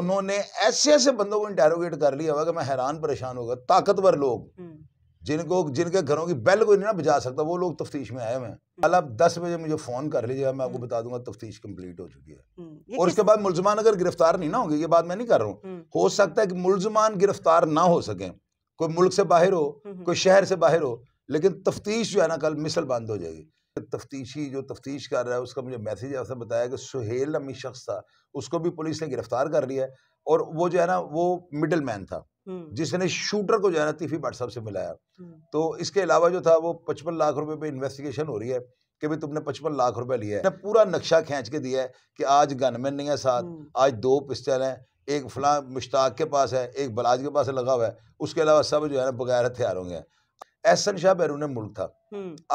उन्होंने ऐसे ऐसे बंदों को इंटेरोगेट कर लिया होगा कि मैं हैरान परेशान होगा ताकतवर लोग हम्म। जिनको जिनके घरों की बेल कोई नहीं बजा सकता वो लोग तफ्तीश में आए हुए हैं हम्म। कल आप दस बजे मुझे फ़ोन कर लीजिएगा मैं आपको हम्म। बता दूंगा तफ्तीश कंप्लीट हो चुकी है और उसके बाद मुलजमान अगर गिरफ्तार नहीं ना होंगे ये बात मैं नहीं कर रहा हूँ हो सकता है कि मुलजमान गिरफ्तार ना हो सके कोई मुल्क से बाहर हो कोई शहर से बाहर हो लेकिन तफ्तीश जो है ना कल मिसल बंद हो जाएगी तफ्तीशी जो तफ्तीश कर रहा है उसका मुझे मैसेज ऐसा बताया कि सुहेल नमी शख्स था उसको भी पुलिस ने गिरफ्तार कर लिया है और वो जो है ना वो मिडल मैन था हम्म। जिसने शूटर को जो है ना तीफी भट्ट साहब से मिलाया हम्म। तो इसके अलावा जो था वो पचपन लाख रुपए पे इन्वेस्टिगेशन हो रही है कि भाई तुमने पचपन लाख रुपए लिया है पूरा नक्शा खींच के दिया है कि आज गनमैन नहीं है साथ हम्म। आज दो पिस्टल हैं एक फला मुश्ताक के पास है एक बलाज के पास लगा हुआ है उसके अलावा सब जो है ना बगैर हथियार होंगे एहसन शाह बैरून मुल्क था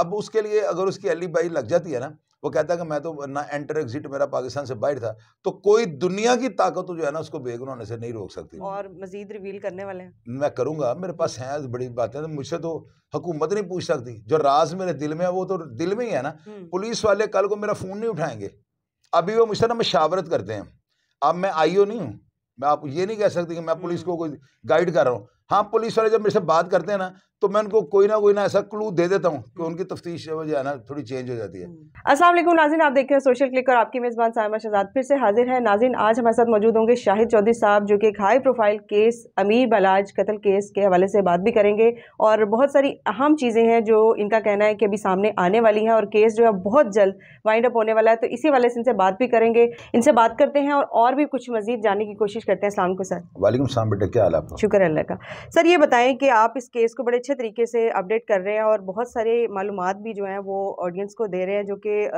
अब उसके लिए अगर उसकी अली बाई लग जाती है ना वो कहता है कि मैं तो ना एंटर एग्जिट मेरा पाकिस्तान से बाहर था तो कोई दुनिया की ताकत जो है ना उसको बेगुनाह होने से नहीं रोक सकती और मजीद रिवील करने वाले हैं मैं करूंगा मेरे पास है बड़ी बातें तो मुझसे तो हुकूमत नहीं पूछ सकती जो राज मेरे दिल में है वो तो दिल में ही है ना पुलिस वाले कल को मेरा फ़ोन नहीं उठाएंगे अभी वो मुझसे ना मशावरत करते हैं अब मैं आईओ नहीं हूँ मैं आप ये नहीं कह सकती कि मैं पुलिस को कोई गाइड कर रहा हूँ हाँ पुलिस वाले जब मेरे से बात करते हैं ना तो मैं उनको कोई ना कोई ना ऐसा क्लू दे देता हूँ कि उनकी तफ्तीश जो है ना थोड़ी चेंज हो जाती है हम्म। असलम नाजिन आप देख रहे हैं सोशल क्लिक और आपकी मेज़बान सायमा शहजाद फिर से हाजिर है नाजिन आज हमारे साथ मौजूद होंगे शाहिद चौधरी साहब जो कि एक हाई प्रोफाइल केस अमीर बलाज कतल केस के हवाले से बात भी करेंगे और बहुत सारी अहम चीज़ें हैं जो इनका कहना है कि अभी सामने आने वाली हैं और केस जो है बहुत जल्द वाइंड अप होने वाला है तो इसी वाले से इनसे बात भी करेंगे इनसे बात करते हैं और, और भी कुछ मजीद जानने की कोशिश करते हैं सलाम को सर वालेकुम सलाम बेटा क्या हाल आप शुक्र अल्लाह का सर ये बताएं कि आप इस केस को बड़े अच्छे अच्छे तरीके से अपडेट कर रहे हैं और बहुत सारे मालूम भी जो हैं वो ऑडियंस को दे रहे हैं जो कि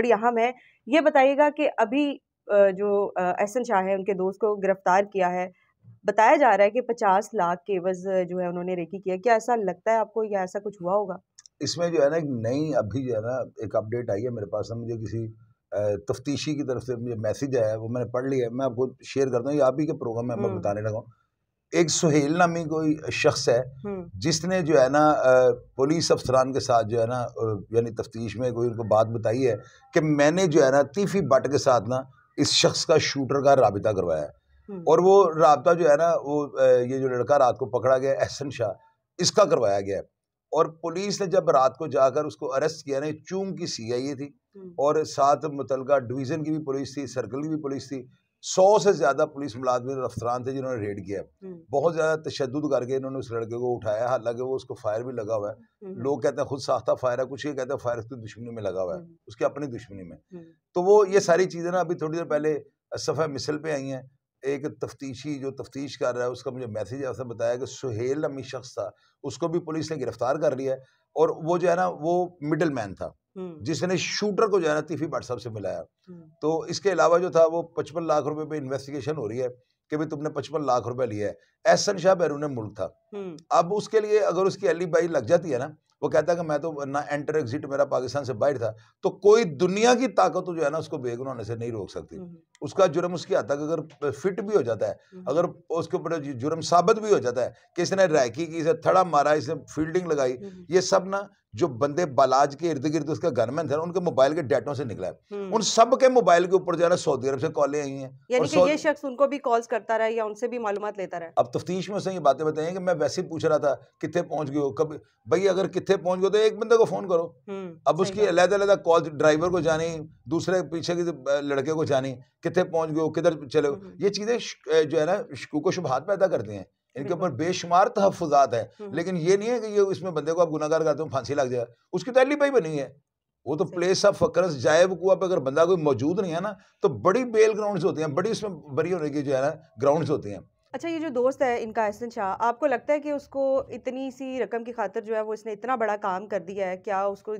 बड़ी अहम है ये बताइएगा कि अभी जो एहसन शाह है उनके दोस्त को गिरफ्तार किया है बताया जा रहा है कि पचास लाख के एवज जो है उन्होंने रेकी किया क्या ऐसा लगता है आपको या ऐसा कुछ हुआ होगा इसमें जो है ना एक नई अभी जो है ना एक अपडेट आई है मेरे पास मुझे किसी तफ्तीशी की तरफ से मुझे मैसेज आया है वो मैंने पढ़ लिया है मैं आपको शेयर करता हूँ ये आप ही के प्रोग्राम में मैं हम्म। बताने लगा हूँ एक सुहेल नामी कोई शख्स है हम्म। जिसने जो है ना पुलिस अफसरान के साथ जो है ना यानी तफ्तीश में कोई उनको बात बताई है कि मैंने जो है ना तीफी बट के साथ ना इस शख्स का शूटर का रबता करवाया है हम्म। और वो रबता जो है ना वो ये जो लड़का रात को पकड़ा गया एहसन शाह इसका करवाया गया और पुलिस ने जब रात को जाकर उसको अरेस्ट किया ना चूम की सी आई ए थी हम्म। और साथ मुतलका डिवीज़न की भी पुलिस थी सर्कल की भी पुलिस थी सौ से ज्यादा पुलिस और अफसरान थे जिन्होंने रेड किया हम्म। बहुत ज्यादा तशद करके इन्होंने उस लड़के को उठाया हालांकि वो उसको फायर भी लगा हुआ है हम्म। लोग कहते हैं खुद साख्ता फायर है कुछ ये कहते हैं फायर उसकी दुश्मनी में लगा हुआ है हम्म। उसकी अपनी दुश्मनी में तो वो ये सारी चीज़ें ना अभी थोड़ी देर पहले सफ़ा मिसल पे आई हैं एक तफ्तीशी जो तफ्तीश कर रहा है उसका मुझे मैसेज ऐसा बताया कि सुहेल अमी शख्स था उसको भी पुलिस ने गिरफ्तार कर लिया है और वो जो है ना वो मिडल मैन था हम्म। जिसने शूटर को जो है ना तीफी भट्ट साहब से मिलाया हम्म। तो इसके अलावा जो था वो पचपन लाख रुपए पे इन्वेस्टिगेशन हो रही है कि भाई तुमने पचपन लाख रुपए लिया है एहसन शाह बैरून मुल्क था हम्म। अब उसके लिए अगर उसकी अली बाई लग जाती है ना वो कहता है कि मैं तो ना एंटर एग्जिट मेरा पाकिस्तान से बाहर था तो कोई दुनिया की ताकत जो है ना उसको बेगुन होने से नहीं रोक सकती हम्म, हम्म। उसका जुर्म उसकी हद तक अगर फिट भी हो जाता है हम्म, अगर उसके ऊपर जुर्म साबित भी हो जाता है कि इसने रैकी की इसे थड़ा मारा इसने फील्डिंग लगाई ये सब ना जो बंदे बालाज के इर्द गिर्द उसका गनमैन थे उनके मोबाइल के डेटों से निकला है उन सब के मोबाइल के ऊपर जो है ना सऊदी अरब से कॉलें आई हैं ये शख्स उनको भी कॉल करता रहा या उनसे भी मालूम लेता रहा अब तफ्तीश में उसे ये बातें बताएंगे कि मैं वैसे ही पूछ रहा था कितने पहुंच गए हो कभी भाई अगर जिथे पहुंच गए तो एक बंदे को फोन करो हम्म, अब उसकी अलग अलग कॉल ड्राइवर को जानी दूसरे पीछे के लड़के को जानी कितने पहुंच गए किधर चले हम्म, हम्म। ये चीज़ें जो है ना को शुभात पैदा करती हैं इनके ऊपर बेशुमार तहफात है लेकिन ये नहीं है कि ये इसमें बंदे को आप गुनागार करते हो फांसी लग जाए उसकी तैली तो पाई बनी है वो तो प्लेस ऑफ फकरस जायब कुआ पे अगर बंदा कोई मौजूद नहीं है ना तो बड़ी बेल ग्राउंड्स होती हैं बड़ी उसमें बरी होने की जो है ना ग्राउंड्स होती हैं अच्छा ये जो दोस्त है इनका एहसन शाह आपको लगता है कि उसको इतनी सी रकम की खातर जो है वो इसने इतना बड़ा काम कर दिया है क्या उसको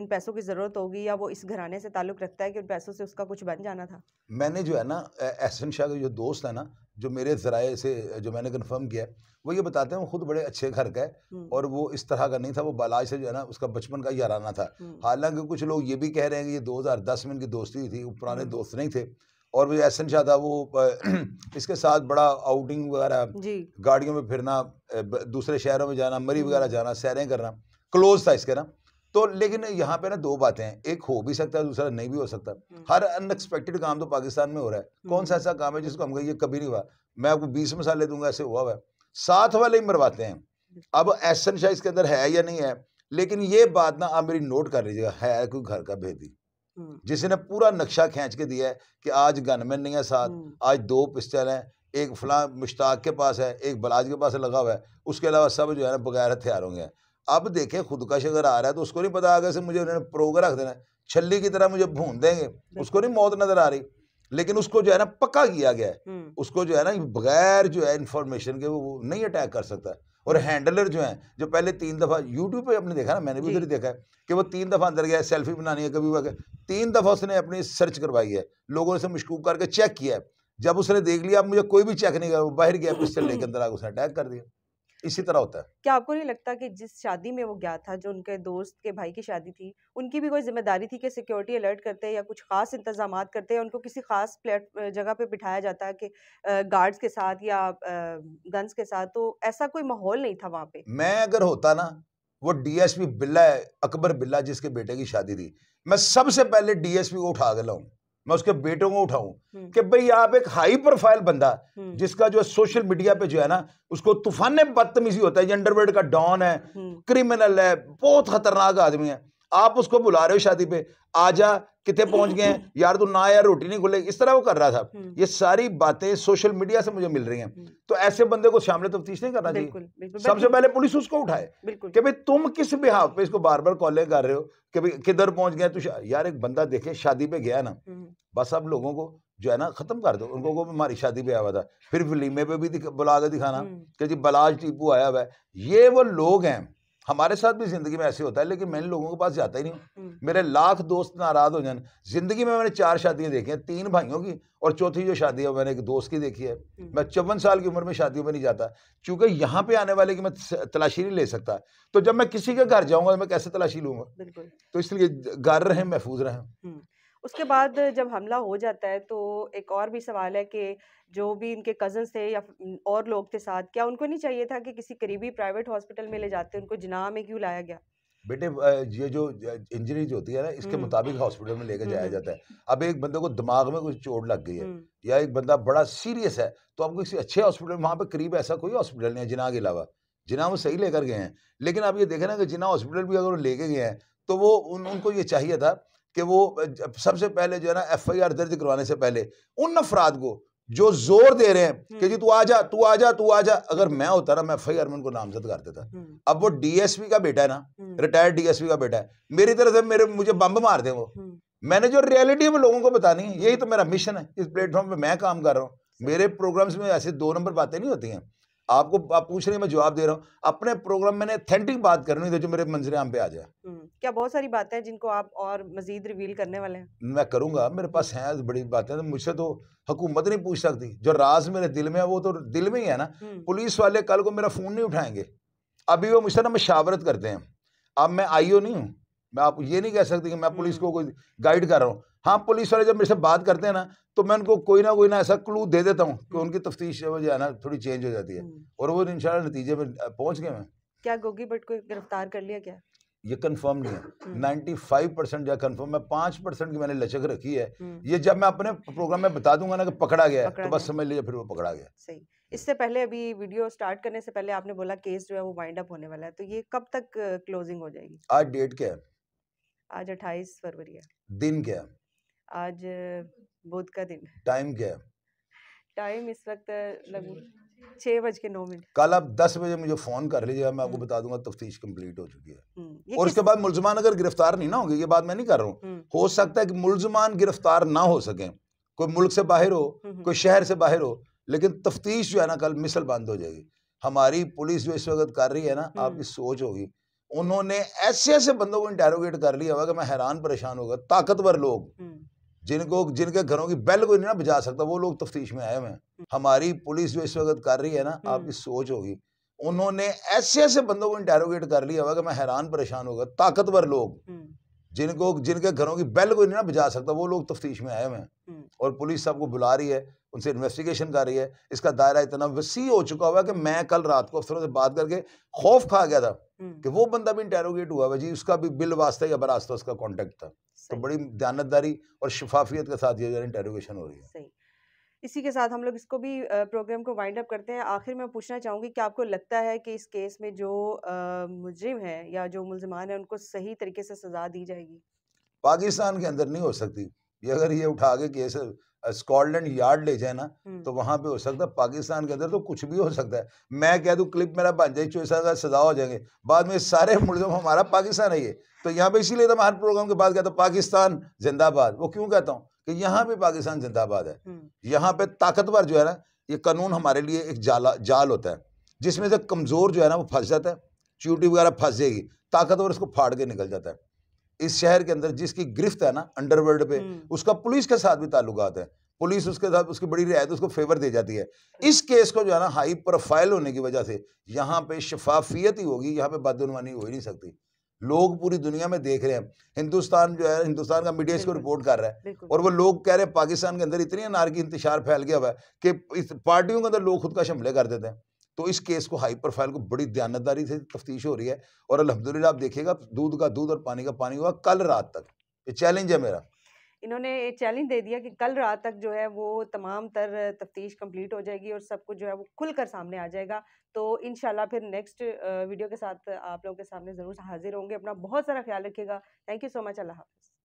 इन पैसों की ज़रूरत होगी या वो इस घराने से ताल्लुक़ रखता है कि उन पैसों से उसका कुछ बन जाना था मैंने जो है ना एहसन शाह का जो दोस्त है ना जो मेरे ज़राए से जो मैंने कन्फर्म किया है वो ये बताते हैं वो खुद बड़े अच्छे घर का है और वो इस तरह का नहीं था वो बालाज से जो है ना उसका बचपन का याराना था हालांकि कुछ लोग ये भी कह रहे हैं कि ये दस में इनकी दोस्ती थी वो पुराने दोस्त नहीं थे और वो एसन शाह था वो इसके साथ बड़ा आउटिंग वगैरह गाड़ियों में फिरना दूसरे शहरों में जाना मरी हम्म। वगैरह जाना सैरें करना क्लोज था इसके ना तो लेकिन यहाँ पे ना दो बातें हैं एक हो भी सकता है दूसरा नहीं भी हो सकता हम्म। हर अनएक्सपेक्टेड काम तो पाकिस्तान में हो रहा है कौन सा हम्म। ऐसा काम है जिसको हम कहिए कभी नहीं हुआ मैं आपको बीस मसाले दूंगा ऐसे हुआ हुआ है साथ वाले ही मरवाते हैं अब एसन शाह इसके अंदर है या नहीं है लेकिन ये बात ना आप मेरी नोट कर लीजिएगा है कोई घर का भेदी हम्म। जिसने पूरा नक्शा खींच के दिया है कि आज गनमैन नहीं है साथ हम्म। आज दो पिस्टल हैं एक फला मुश्ताक के पास है एक बलाज के पास लगा हुआ है उसके अलावा सब जो है ना बगैर हथियार होंगे अब देखें खुदकश अगर आ रहा है तो उसको नहीं पता आगे से मुझे उन्होंने प्रोग रख देना छल्ली छली की तरह मुझे भून देंगे उसको नहीं मौत नजर आ रही लेकिन उसको जो है ना पक्का किया गया है हम्म। उसको जो है ना बगैर जो है इंफॉर्मेशन के वो नहीं अटैक कर सकता है और हैंडलर जो हैं जो पहले तीन दफ़ा यूट्यूब पे आपने देखा ना मैंने भी उधर ही देखा है कि वो तीन दफ़ा अंदर गया सेल्फी बनानी है कभी वह तीन दफ़ा उसने अपनी सर्च करवाई है लोगों ने मशकूक करके चेक किया है जब उसने देख लिया मुझे कोई भी चेक नहीं वो बाहर गया पिस्टल लेकर अंदर आकर उसने अटैक कर दिया इसी तरह होता है क्या आपको नहीं लगता कि जिस शादी में वो गया था जो उनके दोस्त के भाई की शादी थी उनकी भी कोई जिम्मेदारी थी कि सिक्योरिटी अलर्ट करते या कुछ खास इंतजाम करते या उनको किसी खास प्लेट जगह पे बिठाया जाता है कि गार्ड्स के साथ या गन्स के साथ तो ऐसा कोई माहौल नहीं था वहाँ पे मैं अगर होता ना वो डीएसपी बिल्ला अकबर बिल्ला जिसके बेटे की शादी थी मैं सबसे पहले डीएसपी को उठा के हूँ मैं उसके बेटों को उठाऊं हम्म। कि भाई आप एक हाई प्रोफाइल बंदा हम्म। जिसका जो है सोशल मीडिया पे जो है ना उसको तूफान बदतमीजी होता है अंडरवर्ल्ड का डॉन है क्रिमिनल हम्म। है बहुत खतरनाक आदमी है आप उसको बुला रहे हो शादी पे आ जा कितने पहुंच गए यार तू ना यार रोटी नहीं खुले इस तरह वो कर रहा था हम्म। ये सारी बातें सोशल मीडिया से मुझे मिल रही हैं हम्म। तो ऐसे बंदे को सामने तफ्तीश नहीं करना चाहिए सबसे पहले पुलिस उसको उठाए कि भाई तुम किस बिहाव पे इसको बार बार कॉले कर रहे हो कि भाई किधर पहुंच गए तू यार एक बंदा देखे शादी पे गया ना हम्म। बस अब लोगों को जो है ना खत्म कर दो उनको को हमारी शादी पे आया हुआ था फिर फिल्मे पे भी बुला के दिखाना कि जी बलाज टीपू आया हुआ है ये वो लोग हैं हमारे साथ भी ज़िंदगी में ऐसे होता है लेकिन मैंने लोगों के पास जाता ही नहीं हूँ हम्म। मेरे लाख दोस्त नाराज़ हो जाए ज़िंदगी में मैंने चार शादियां देखी हैं तीन भाइयों की और चौथी जो शादी है मैंने एक दोस्त की देखी है हम्म। मैं चौवन साल की उम्र में शादियों में नहीं जाता चूंकि यहाँ पे आने वाले की मैं तलाशी नहीं ले सकता तो जब मैं किसी के घर जाऊँगा तो मैं कैसे तलाशी लूंगा तो इसलिए घर रहे महफूज रहे हम्म। उसके बाद जब हमला हो जाता है तो एक और भी सवाल है कि जो भी इनके कज़न थे या और लोग थे साथ क्या उनको नहीं चाहिए था कि किसी करीबी प्राइवेट हॉस्पिटल में ले जाते उनको जनाह में क्यों लाया गया बेटे ये जो इंजरीज होती है ना इसके हम्म। मुताबिक हॉस्पिटल में लेकर जाया जाता है हम्म। अब एक बंदे को दिमाग में कुछ चोट लग गई है हम्म। या एक बंदा बड़ा सीरियस है तो आपको किसी अच्छे हॉस्पिटल में वहाँ पर करीब ऐसा कोई हॉस्पिटल नहीं है जिना के अलावा जिना वो सही लेकर गए हैं लेकिन आप ये देखें ना कि जिना हॉस्पिटल भी अगर लेके गए हैं तो वो उन उनको ये चाहिए था कि वो सबसे पहले जो है ना एफ आई आर दर्ज करवाने से पहले उन अफराद को जो जोर दे रहे हैं कि हम्म। जी तू आ जा तू आ जा तू आ जा अगर मैं होता ना मैं एफ आई आर में उनको नामजद कर देता हम्म। अब वो डीएसपी का बेटा है ना रिटायर्ड हम्म। डीएसपी का बेटा है मेरी तरह से मेरे मुझे बम मार दें वो मैंने जो रियलिटी में लोगों को बतानी है यही तो मेरा मिशन है इस प्लेटफॉर्म पर मैं काम कर रहा हूँ मेरे प्रोग्राम्स में ऐसे दो नंबर बातें नहीं होती हैं आपको आप पूछ रहे हैं मैं जवाब दे रहा हूँ अपने प्रोग्राम मैंने अथेंटिक बात करनी थी जो मेरे मंजरे आम पे आ जाए हम्म, क्या बहुत सारी बातें हैं जिनको आप और मजीद रिवील करने वाले हैं मैं करूँगा मेरे पास हैं तो बड़ी बातें तो मुझसे तो हुकूमत नहीं पूछ सकती जो राज मेरे दिल में है वो तो दिल में ही है ना हम्म। पुलिस वाले कल को मेरा फ़ोन नहीं उठाएंगे अभी वो मुझसे ना मशावरत करते हैं अब मैं आईओ नहीं हूँ मैं आप ये नहीं कह सकते कि मैं पुलिस हम्म। को कोई गाइड कर रहा हूँ हाँ पुलिस वाले जब मेरे से बात करते हैं ना तो मैं उनको कोई ना कोई ना ऐसा क्लू दे देता हूँ कि हम्म। उनकी तफ्तीश जो है ना थोड़ी चेंज हो जाती है हम्म। और वो इन नतीजे में पहुँच गए मैं क्या गोगी भट्ट को गिरफ्तार कर लिया क्या ये कंफर्म नहीं है नाइन्टी फाइव परसेंट जो कंफर्म है पाँच परसेंट की मैंने लचक रखी है ये जब मैं अपने प्रोग्राम में बता दूंगा ना कि पकड़ा गया तो पकड़ा तो बस समझ लीजिए फिर वो पकड़ा गया सही इससे पहले अभी वीडियो स्टार्ट करने से पहले आपने बोला केस जो है वो वाइंड अप होने वाला है तो ये कब तक क्लोजिंग हो जाएगी आज डेट क्या है आज अट्ठाईस फरवरी है दिन क्या आज बुध का दिन टाइम क्या टाइम इस वक्त लगभग छह बज के नौ मिनट कल आप दस बजे मुझे फ़ोन कर लीजिएगा मैं आपको हम्म। बता दूंगा तफ्तीश कंप्लीट हो चुकी है हम्म, और उसके बाद मुलजमान अगर गिरफ्तार नहीं ना होंगे ये बात मैं नहीं कर रहा हूँ हम्म। हो सकता है कि मुलजमान गिरफ्तार ना हो सके कोई मुल्क से बाहर हो कोई शहर से बाहर हो लेकिन तफ्तीश जो है ना कल मिसल बंद हो जाएगी हमारी पुलिस जो इस वक्त कर रही है ना आपकी सोच होगी उन्होंने ऐसे ऐसे बंदों को इंटेरोगेट कर लिया हुआ कि मैं हैरान परेशान होगा ताकतवर लोग हम्म। जिनको जिनके घरों की बेल कोई नहीं ना बजा सकता वो लोग तफ्तीश में आए हुए हम्म। हमारी पुलिस जो इस वक्त कर रही है ना हम्म। आपकी सोच होगी उन्होंने ऐसे ऐसे बंदों को इंटेरोगेट कर लिया हुआ कि मैं हैरान परेशान होगा ताकतवर लोग जिनको जिनके घरों की बेल कोई नहीं ना बजा सकता वो लोग तफ्तीश में आए हुए और पुलिस सबको बुला रही है उनसे इन्वेस्टिगेशन कर रही है इसका दायरा इतना वसी हो चुका हुआ कि मैं कल रात को अफसरों से बात करके खौफ खा गया था हम्म। कि वो बंदा भी इंटेरोगेट हुआ जी उसका भी बिल वास्ता या बरास्ता उसका कॉन्टेक्ट था तो बड़ी दयानतदारी और शफाफियत के साथ ये इंटेरोगेशन हो रही है इसी के साथ हम लोग इसको भी प्रोग्राम को वाइंड अप करते हैं आखिर मैं पूछना चाहूँगी कि आपको लगता है कि इस केस में जो मुजरिम है या जो मुलजमान है उनको सही तरीके से सजा दी जाएगी पाकिस्तान के अंदर नहीं हो सकती ये अगर ये उठा के केस स्कॉटलैंड यार्ड ले जाए ना तो वहां पे हो सकता है पाकिस्तान के अंदर तो कुछ भी हो सकता है मैं कह दू क्लिप मेरा बन जाए चौबीस का सजा हो जाएंगे बाद में सारे मुल्ज हमारा पाकिस्तान है ये तो यहाँ पे इसीलिए तो हर प्रोग्राम के बाद कहता हूँ पाकिस्तान जिंदाबाद वो क्यों कहता हूँ कि यहाँ पे पाकिस्तान जिंदाबाद है यहाँ पे ताकतवर जो है ना ये कानून हमारे लिए एक जाला जाल होता है जिसमें से कमज़ोर जो है ना वो फंस जाता है च्यूटी वगैरह फंस जाएगी ताकतवर उसको फाड़ के निकल जाता है इस शहर के अंदर जिसकी गिरफ्त है ना अंडरवर्ल्ड पे हम्म। उसका पुलिस के साथ भी ताल्लुकात है पुलिस उसके साथ उसकी बड़ी रियायत उसको फेवर दे जाती है इस केस को जो है ना हाई प्रोफाइल होने की वजह से यहाँ पे शफाफियत ही होगी यहाँ पे बदनवानी हो ही नहीं सकती लोग पूरी दुनिया में देख रहे हैं हिंदुस्तान जो है हिंदुस्तान का मीडिया इसको रिपोर्ट कर रहा है और वो लोग कह रहे हैं पाकिस्तान के अंदर इतनी नार की इंतजार फैल गया हुआ है कि इस पार्टियों के अंदर लोग खुद का शमले कर देते हैं तो इस केस को हाई प्रोफाइल को बड़ी दयानतदारी से तफ्तीश हो रही है और अलहमदिल्ला आप देखिएगा दूध का दूध और पानी का पानी हुआ कल रात तक ये चैलेंज है मेरा इन्होंने ये चैलेंज दे दिया कि कल रात तक जो है वो तमाम तर तफ्तीश कंप्लीट हो जाएगी और सब कुछ जो है वो खुल कर सामने आ जाएगा तो इन फिर नेक्स्ट वीडियो के साथ आप लोगों के सामने ज़रूर हाजिर होंगे अपना बहुत सारा ख्याल रखिएगा थैंक यू सो मच अल्लाह हाफ